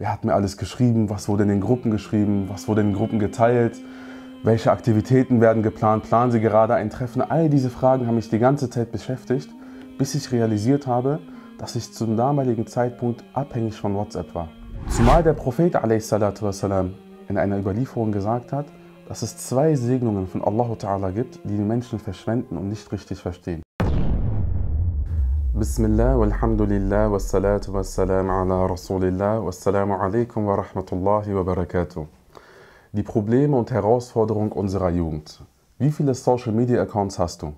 wer hat mir alles geschrieben, was wurde in den Gruppen geschrieben, was wurde in den Gruppen geteilt, welche Aktivitäten werden geplant, planen Sie gerade ein Treffen. All diese Fragen haben mich die ganze Zeit beschäftigt, bis ich realisiert habe, dass ich zum damaligen Zeitpunkt abhängig von WhatsApp war. Zumal der Prophet والسلام, in einer Überlieferung gesagt hat, dass es zwei Segnungen von Allah gibt, die die Menschen verschwenden und nicht richtig verstehen. بسم الله والحمد لله ala rasulillah, على رسول wa والسلام wa ورحمة الله وبركاته. Die Probleme und Herausforderungen unserer Jugend. Wie viele Social Media Accounts hast du?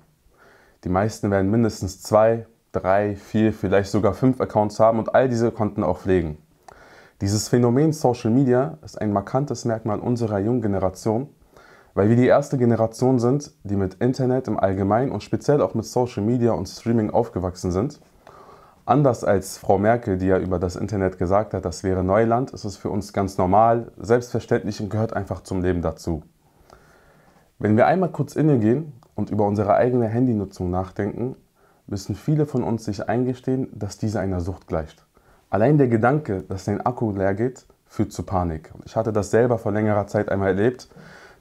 Die meisten werden mindestens zwei, drei, vier, vielleicht sogar fünf Accounts haben und all diese konnten auch pflegen. Dieses Phänomen Social Media ist ein markantes Merkmal unserer jungen Generation weil wir die erste Generation sind, die mit Internet im Allgemeinen und speziell auch mit Social Media und Streaming aufgewachsen sind. Anders als Frau Merkel, die ja über das Internet gesagt hat, das wäre Neuland, ist es für uns ganz normal, selbstverständlich und gehört einfach zum Leben dazu. Wenn wir einmal kurz innegehen und über unsere eigene Handynutzung nachdenken, müssen viele von uns sich eingestehen, dass diese einer Sucht gleicht. Allein der Gedanke, dass dein Akku leer geht, führt zu Panik. Ich hatte das selber vor längerer Zeit einmal erlebt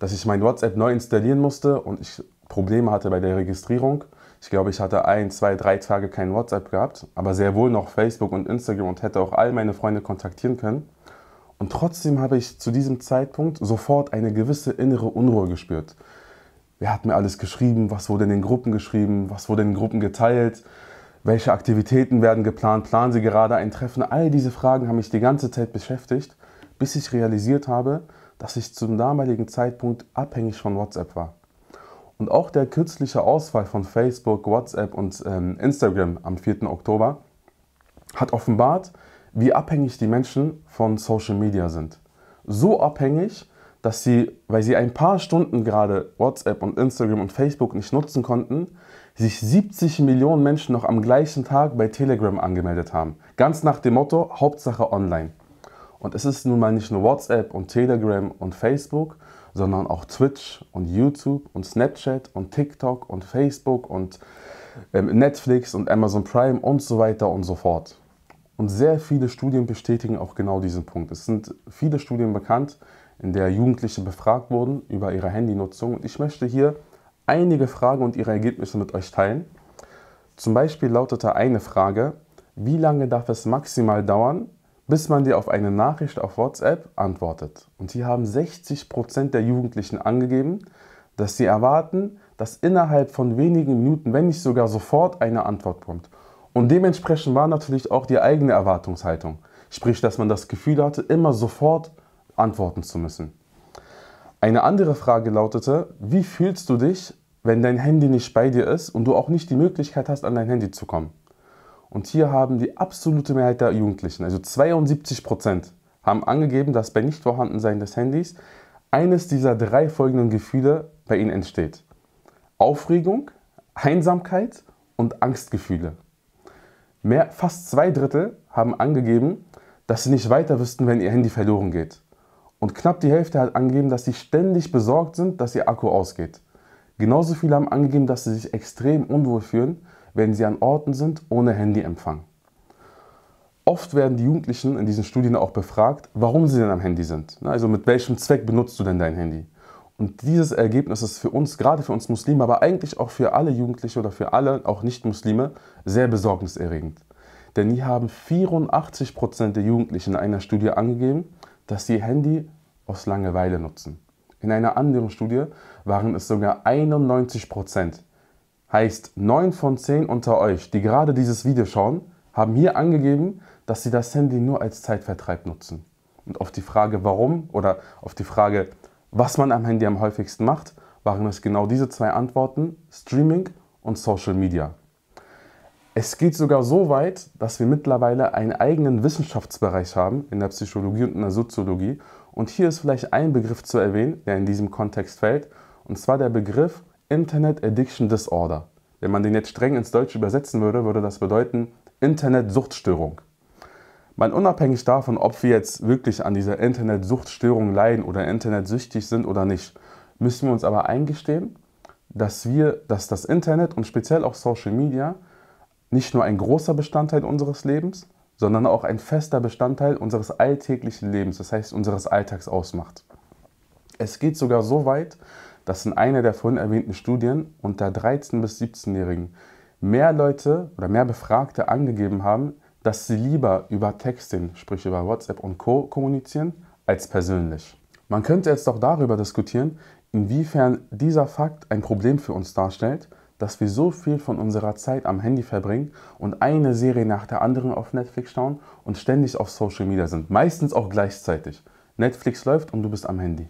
dass ich mein WhatsApp neu installieren musste und ich Probleme hatte bei der Registrierung. Ich glaube, ich hatte ein, zwei, drei Tage kein WhatsApp gehabt, aber sehr wohl noch Facebook und Instagram und hätte auch all meine Freunde kontaktieren können. Und trotzdem habe ich zu diesem Zeitpunkt sofort eine gewisse innere Unruhe gespürt. Wer hat mir alles geschrieben? Was wurde in den Gruppen geschrieben? Was wurde in den Gruppen geteilt? Welche Aktivitäten werden geplant? Planen Sie gerade ein Treffen? All diese Fragen haben mich die ganze Zeit beschäftigt, bis ich realisiert habe, dass ich zum damaligen Zeitpunkt abhängig von WhatsApp war. Und auch der kürzliche Ausfall von Facebook, WhatsApp und ähm, Instagram am 4. Oktober hat offenbart, wie abhängig die Menschen von Social Media sind. So abhängig, dass sie, weil sie ein paar Stunden gerade WhatsApp und Instagram und Facebook nicht nutzen konnten, sich 70 Millionen Menschen noch am gleichen Tag bei Telegram angemeldet haben. Ganz nach dem Motto Hauptsache online. Und es ist nun mal nicht nur WhatsApp und Telegram und Facebook, sondern auch Twitch und YouTube und Snapchat und TikTok und Facebook und ähm, Netflix und Amazon Prime und so weiter und so fort. Und sehr viele Studien bestätigen auch genau diesen Punkt. Es sind viele Studien bekannt, in der Jugendliche befragt wurden über ihre Handynutzung. Und ich möchte hier einige Fragen und ihre Ergebnisse mit euch teilen. Zum Beispiel lautete eine Frage, wie lange darf es maximal dauern, bis man dir auf eine Nachricht auf WhatsApp antwortet. Und hier haben 60% der Jugendlichen angegeben, dass sie erwarten, dass innerhalb von wenigen Minuten, wenn nicht sogar sofort, eine Antwort kommt. Und dementsprechend war natürlich auch die eigene Erwartungshaltung. Sprich, dass man das Gefühl hatte, immer sofort antworten zu müssen. Eine andere Frage lautete, wie fühlst du dich, wenn dein Handy nicht bei dir ist und du auch nicht die Möglichkeit hast, an dein Handy zu kommen? Und hier haben die absolute Mehrheit der Jugendlichen, also 72 Prozent, haben angegeben, dass bei Nichtvorhandensein des Handys eines dieser drei folgenden Gefühle bei ihnen entsteht. Aufregung, Einsamkeit und Angstgefühle. Mehr, fast zwei Drittel haben angegeben, dass sie nicht weiter wüssten, wenn ihr Handy verloren geht. Und knapp die Hälfte hat angegeben, dass sie ständig besorgt sind, dass ihr Akku ausgeht. Genauso viele haben angegeben, dass sie sich extrem unwohl fühlen, wenn sie an Orten sind ohne Handyempfang. Oft werden die Jugendlichen in diesen Studien auch befragt, warum sie denn am Handy sind. Also mit welchem Zweck benutzt du denn dein Handy? Und dieses Ergebnis ist für uns, gerade für uns Muslime, aber eigentlich auch für alle Jugendliche oder für alle, auch Nicht-Muslime, sehr besorgniserregend. Denn hier haben 84% Prozent der Jugendlichen in einer Studie angegeben, dass sie Handy aus Langeweile nutzen. In einer anderen Studie waren es sogar 91 Prozent, Heißt, 9 von 10 unter euch, die gerade dieses Video schauen, haben hier angegeben, dass sie das Handy nur als Zeitvertreib nutzen. Und auf die Frage, warum oder auf die Frage, was man am Handy am häufigsten macht, waren es genau diese zwei Antworten, Streaming und Social Media. Es geht sogar so weit, dass wir mittlerweile einen eigenen Wissenschaftsbereich haben in der Psychologie und in der Soziologie. Und hier ist vielleicht ein Begriff zu erwähnen, der in diesem Kontext fällt, und zwar der Begriff Internet Addiction Disorder. Wenn man den jetzt streng ins Deutsche übersetzen würde, würde das bedeuten Internetsuchtstörung. suchtstörung Mal unabhängig davon, ob wir jetzt wirklich an dieser Internetsuchtstörung leiden oder internetsüchtig sind oder nicht, müssen wir uns aber eingestehen, dass wir, dass das Internet und speziell auch Social Media nicht nur ein großer Bestandteil unseres Lebens, sondern auch ein fester Bestandteil unseres alltäglichen Lebens, das heißt unseres Alltags ausmacht. Es geht sogar so weit, dass in einer der vorhin erwähnten Studien unter 13- bis 17-Jährigen mehr Leute oder mehr Befragte angegeben haben, dass sie lieber über Texting, sprich über WhatsApp und Co. kommunizieren, als persönlich. Man könnte jetzt auch darüber diskutieren, inwiefern dieser Fakt ein Problem für uns darstellt, dass wir so viel von unserer Zeit am Handy verbringen und eine Serie nach der anderen auf Netflix schauen und ständig auf Social Media sind, meistens auch gleichzeitig. Netflix läuft und du bist am Handy.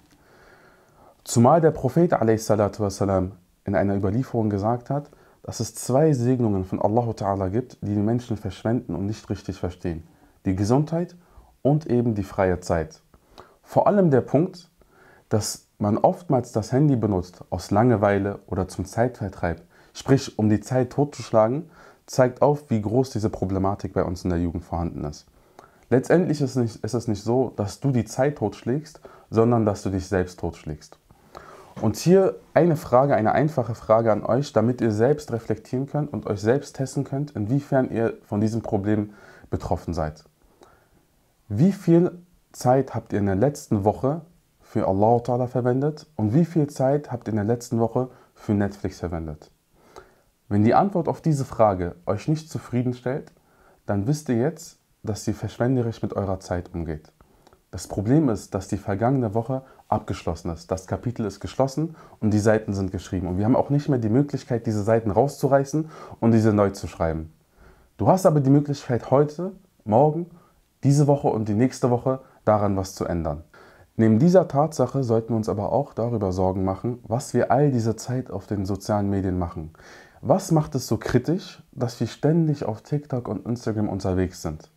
Zumal der Prophet والسلام, in einer Überlieferung gesagt hat, dass es zwei Segnungen von Allah Ta'ala gibt, die die Menschen verschwenden und nicht richtig verstehen. Die Gesundheit und eben die freie Zeit. Vor allem der Punkt, dass man oftmals das Handy benutzt aus Langeweile oder zum Zeitvertreib, sprich um die Zeit totzuschlagen, zeigt auf, wie groß diese Problematik bei uns in der Jugend vorhanden ist. Letztendlich ist es nicht, ist es nicht so, dass du die Zeit totschlägst, sondern dass du dich selbst totschlägst. Und hier eine Frage, eine einfache Frage an euch, damit ihr selbst reflektieren könnt und euch selbst testen könnt, inwiefern ihr von diesem Problem betroffen seid. Wie viel Zeit habt ihr in der letzten Woche für Allah Ta'ala verwendet und wie viel Zeit habt ihr in der letzten Woche für Netflix verwendet? Wenn die Antwort auf diese Frage euch nicht zufrieden stellt, dann wisst ihr jetzt, dass ihr verschwenderisch mit eurer Zeit umgeht. Das Problem ist, dass die vergangene Woche abgeschlossen ist. Das Kapitel ist geschlossen und die Seiten sind geschrieben. Und wir haben auch nicht mehr die Möglichkeit, diese Seiten rauszureißen und diese neu zu schreiben. Du hast aber die Möglichkeit, heute, morgen, diese Woche und die nächste Woche daran was zu ändern. Neben dieser Tatsache sollten wir uns aber auch darüber Sorgen machen, was wir all diese Zeit auf den sozialen Medien machen. Was macht es so kritisch, dass wir ständig auf TikTok und Instagram unterwegs sind?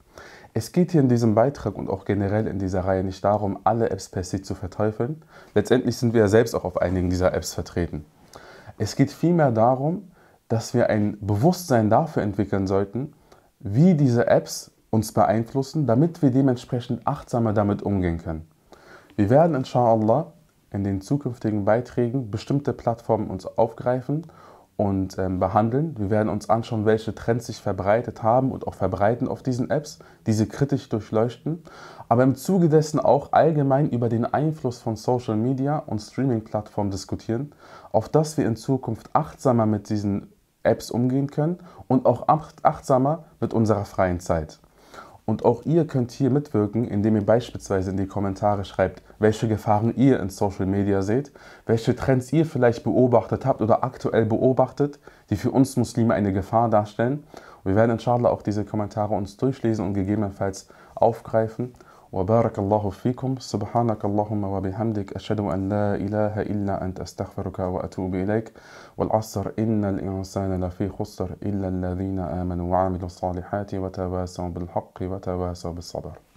Es geht hier in diesem Beitrag und auch generell in dieser Reihe nicht darum, alle Apps per se zu verteufeln. Letztendlich sind wir ja selbst auch auf einigen dieser Apps vertreten. Es geht vielmehr darum, dass wir ein Bewusstsein dafür entwickeln sollten, wie diese Apps uns beeinflussen, damit wir dementsprechend achtsamer damit umgehen können. Wir werden inshallah in den zukünftigen Beiträgen bestimmte Plattformen uns aufgreifen und ähm, behandeln. Wir werden uns anschauen, welche Trends sich verbreitet haben und auch verbreiten auf diesen Apps, diese kritisch durchleuchten, aber im Zuge dessen auch allgemein über den Einfluss von Social Media und Streaming-Plattformen diskutieren, auf das wir in Zukunft achtsamer mit diesen Apps umgehen können und auch achtsamer mit unserer freien Zeit. Und auch ihr könnt hier mitwirken, indem ihr beispielsweise in die Kommentare schreibt, welche Gefahren ihr in Social Media seht, welche Trends ihr vielleicht beobachtet habt oder aktuell beobachtet, die für uns Muslime eine Gefahr darstellen. Und wir werden inshallah auch diese Kommentare uns durchlesen und gegebenenfalls aufgreifen وبارك الله فيكم سبحانك اللهم وبحمدك أشهد أن لا إله إلا أنت أستغفرك وأتوب إليك والعصر إن الإنسان لفي خسر إلا الذين آمنوا وعملوا الصالحات وتواسوا بالحق وتواسوا بالصبر